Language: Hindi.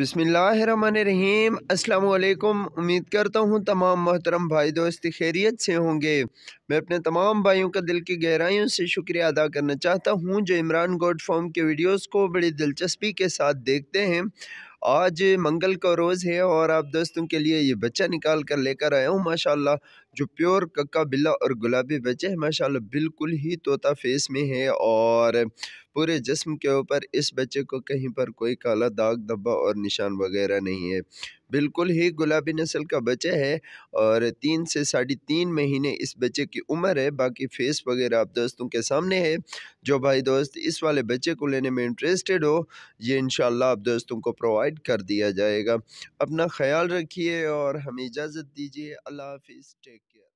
अस्सलाम उम्मीद करता हूँ तमाम मोहतरम भाई दोस्त खैरियत से होंगे मैं अपने तमाम भाइयों का दिल की गहराइयों से शुक्रिया अदा करना चाहता हूँ जो इमरान गोड फॉर्म के वीडियोस को बड़ी दिलचस्पी के साथ देखते हैं आज मंगल का रोज़ है और आप दोस्तों के लिए ये बच्चा निकाल कर लेकर आया हूँ माशाल्लाह जो प्योर कक्का बिल्ला और गुलाबी बच्चे हैं माशाल्लाह बिल्कुल ही तोता फेस में है और पूरे जिस्म के ऊपर इस बच्चे को कहीं पर कोई काला दाग धब्बा और निशान वगैरह नहीं है बिल्कुल ही गुलाबी नस्ल का बच्चा है और तीन से साढ़े तीन महीने इस बच्चे की उम्र है बाकी फेस वगैरह आप दोस्तों के सामने है जो भाई दोस्त इस वाले बच्चे को लेने में इंटरेस्टेड हो ये इन आप दोस्तों को प्रोवाइड कर दिया जाएगा अपना ख्याल रखिए और हमें इजाज़त दीजिए अल्लाह हाफिज़ टेक केयर